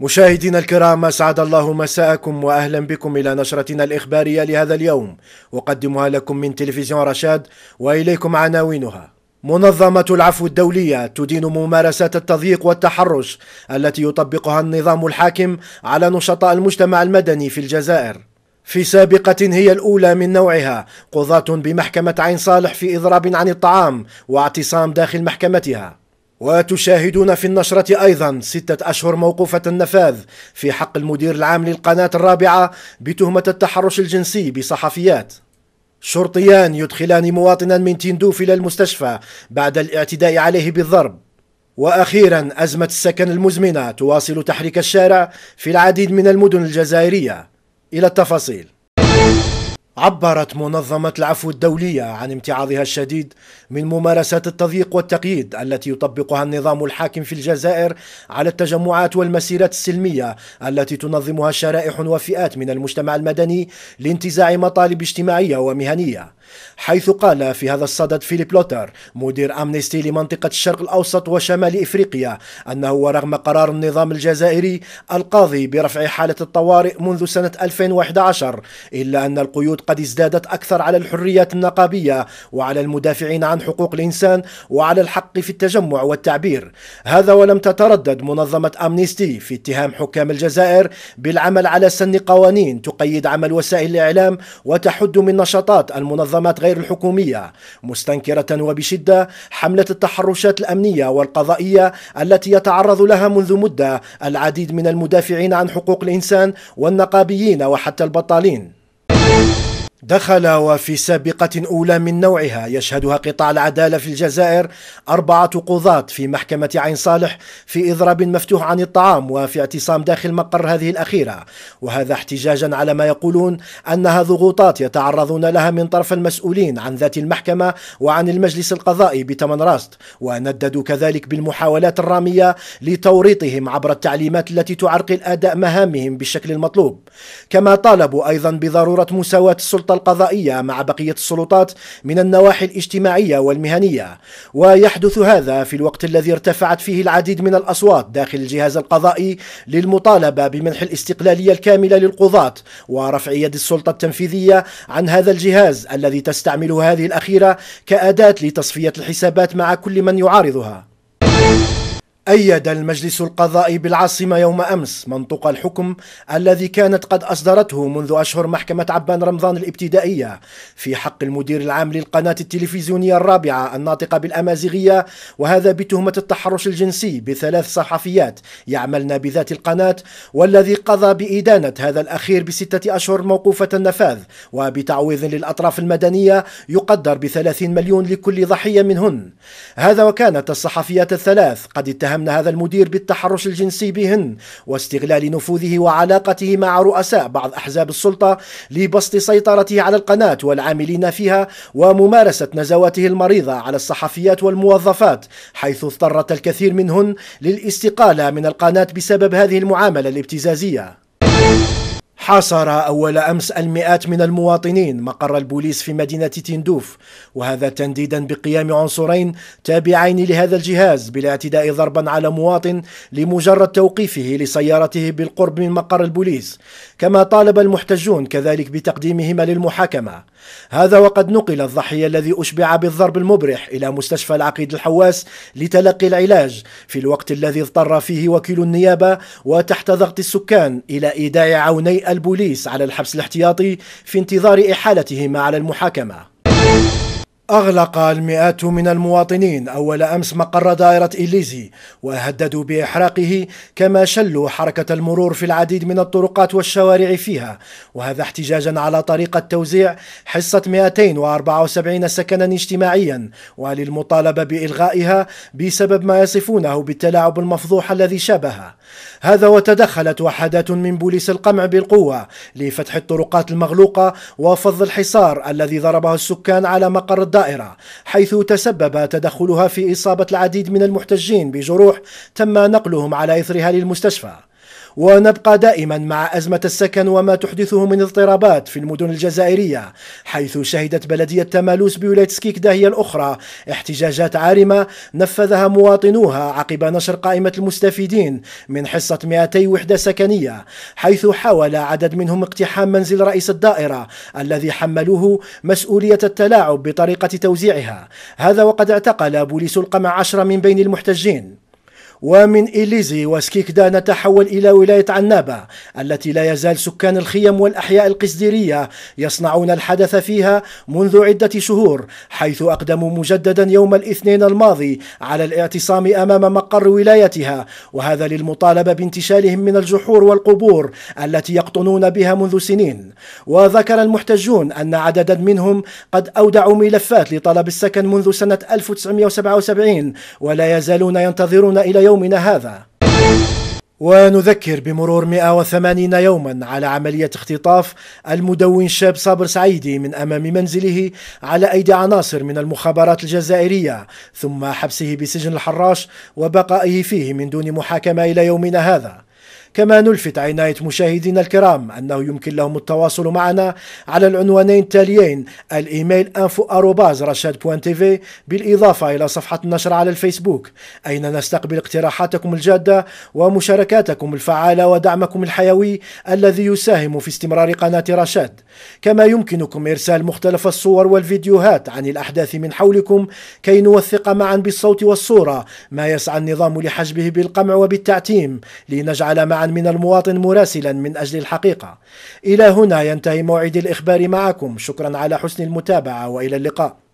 مشاهدينا الكرام أسعد الله مساءكم وأهلا بكم إلى نشرتنا الإخبارية لهذا اليوم أقدمها لكم من تلفزيون رشاد وإليكم عناوينها منظمة العفو الدولية تدين ممارسات التضييق والتحرش التي يطبقها النظام الحاكم على نشطاء المجتمع المدني في الجزائر في سابقة هي الأولى من نوعها قضاة بمحكمة عين صالح في إضراب عن الطعام واعتصام داخل محكمتها وتشاهدون في النشرة أيضا ستة أشهر موقوفة النفاذ في حق المدير العام للقناة الرابعة بتهمة التحرش الجنسي بصحفيات شرطيان يدخلان مواطنا من تندوف إلى المستشفى بعد الاعتداء عليه بالضرب وأخيرا أزمة السكن المزمنة تواصل تحريك الشارع في العديد من المدن الجزائرية إلى التفاصيل عبرت منظمة العفو الدولية عن امتعاضها الشديد من ممارسات التضييق والتقييد التي يطبقها النظام الحاكم في الجزائر على التجمعات والمسيرات السلمية التي تنظمها شرائح وفئات من المجتمع المدني لانتزاع مطالب اجتماعية ومهنية حيث قال في هذا الصدد فيليب لوتر مدير أمنستي لمنطقة الشرق الأوسط وشمال إفريقيا أنه ورغم قرار النظام الجزائري القاضي برفع حالة الطوارئ منذ سنة 2011 إلا أن القيود قد ازدادت أكثر على الحريات النقابية وعلى المدافعين عن حقوق الإنسان وعلى الحق في التجمع والتعبير هذا ولم تتردد منظمة أمنستي في اتهام حكام الجزائر بالعمل على سن قوانين تقيد عمل وسائل الإعلام وتحد من نشاطات المنظمة المنظمات غير الحكومية مستنكرة وبشدة حملة التحرشات الأمنية والقضائية التي يتعرض لها منذ مدة العديد من المدافعين عن حقوق الإنسان والنقابيين وحتى البطالين دخل وفي سابقة أولى من نوعها يشهدها قطاع العدالة في الجزائر أربعة قضاة في محكمة عين صالح في إضراب مفتوح عن الطعام وفي اعتصام داخل مقر هذه الأخيرة وهذا احتجاجا على ما يقولون أنها ضغوطات يتعرضون لها من طرف المسؤولين عن ذات المحكمة وعن المجلس القضائي راست ونددوا كذلك بالمحاولات الرامية لتوريطهم عبر التعليمات التي تعرقل أداء مهامهم بالشكل المطلوب كما طالبوا أيضا بضرورة مساواة السلطة السلطة القضائية مع بقية السلطات من النواحي الاجتماعية والمهنية ويحدث هذا في الوقت الذي ارتفعت فيه العديد من الأصوات داخل الجهاز القضائي للمطالبة بمنح الاستقلالية الكاملة للقضاة ورفع يد السلطة التنفيذية عن هذا الجهاز الذي تستعمله هذه الأخيرة كأداة لتصفية الحسابات مع كل من يعارضها أيد المجلس القضائي بالعاصمة يوم أمس منطق الحكم الذي كانت قد أصدرته منذ أشهر محكمة عبان رمضان الابتدائية في حق المدير العام للقناة التلفزيونية الرابعة الناطقة بالأمازيغية وهذا بتهمة التحرش الجنسي بثلاث صحفيات يعملن بذات القناة والذي قضى بإدانة هذا الأخير بستة أشهر موقوفة النفاذ وبتعويض للأطراف المدنية يقدر بثلاثين مليون لكل ضحية منهن هذا وكانت الصحفيات الثلاث قد اتهم اتهمن هذا المدير بالتحرش الجنسي بهن واستغلال نفوذه وعلاقته مع رؤساء بعض أحزاب السلطة لبسط سيطرته على القناة والعاملين فيها وممارسة نزواته المريضة على الصحفيات والموظفات حيث اضطرت الكثير منهن للاستقالة من القناة بسبب هذه المعاملة الابتزازية حاصر أول أمس المئات من المواطنين مقر البوليس في مدينة تندوف وهذا تنديدا بقيام عنصرين تابعين لهذا الجهاز بالاعتداء ضربا على مواطن لمجرد توقيفه لسيارته بالقرب من مقر البوليس كما طالب المحتجون كذلك بتقديمهما للمحاكمة هذا وقد نقل الضحية الذي أشبع بالضرب المبرح إلى مستشفى العقيد الحواس لتلقي العلاج في الوقت الذي اضطر فيه وكيل النيابة وتحت ضغط السكان إلى إيداع عوني البوليس على الحبس الاحتياطي في انتظار إحالتهما على المحاكمة أغلق المئات من المواطنين أول أمس مقر دائرة إليزي وهددوا بإحراقه كما شلوا حركة المرور في العديد من الطرقات والشوارع فيها وهذا احتجاجا على طريقة توزيع حصة 274 سكنا اجتماعيا وللمطالبة بإلغائها بسبب ما يصفونه بالتلاعب المفضوح الذي شابها هذا وتدخلت وحدات من بوليس القمع بالقوة لفتح الطرقات المغلوقة وفض الحصار الذي ضربه السكان على مقر الدائرة الطائرة حيث تسبب تدخلها في إصابة العديد من المحتجين بجروح تم نقلهم على إثرها للمستشفى ونبقى دائما مع أزمة السكن وما تحدثه من اضطرابات في المدن الجزائرية حيث شهدت بلدية تمالوس بولاية سكيكدا هي الأخرى احتجاجات عارمة نفذها مواطنوها عقب نشر قائمة المستفيدين من حصة 200 وحدة سكنية حيث حاول عدد منهم اقتحام منزل رئيس الدائرة الذي حملوه مسؤولية التلاعب بطريقة توزيعها هذا وقد اعتقل بوليس القمع عشرة من بين المحتجين ومن إليزي وسكيكدا نتحول إلى ولاية عنابة التي لا يزال سكان الخيم والأحياء القصديرية يصنعون الحدث فيها منذ عدة شهور حيث أقدموا مجددا يوم الاثنين الماضي على الاعتصام أمام مقر ولايتها وهذا للمطالبة بانتشالهم من الجحور والقبور التي يقطنون بها منذ سنين وذكر المحتجون أن عددا منهم قد أودعوا ملفات لطلب السكن منذ سنة 1977 ولا يزالون ينتظرون إلى يومنا هذا ونذكر بمرور 180 يوما على عملية اختطاف المدون شاب صابر سعيدي من أمام منزله على أيدي عناصر من المخابرات الجزائرية ثم حبسه بسجن الحراش وبقائه فيه من دون محاكمة إلى يومنا هذا كما نلفت عناية مشاهدينا الكرام أنه يمكن لهم التواصل معنا على العنوانين التاليين الإيميل انفو أروباز رشاد تيفي بالإضافة إلى صفحة النشر على الفيسبوك أين نستقبل اقتراحاتكم الجادة ومشاركاتكم الفعالة ودعمكم الحيوي الذي يساهم في استمرار قناة رشاد كما يمكنكم إرسال مختلف الصور والفيديوهات عن الأحداث من حولكم كي نوثق معا بالصوت والصورة ما يسعى النظام لحجبه بالقمع وبالتعتيم لنجعل معا من المواطن مراسلا من أجل الحقيقة إلى هنا ينتهي موعد الإخبار معكم شكرا على حسن المتابعة وإلى اللقاء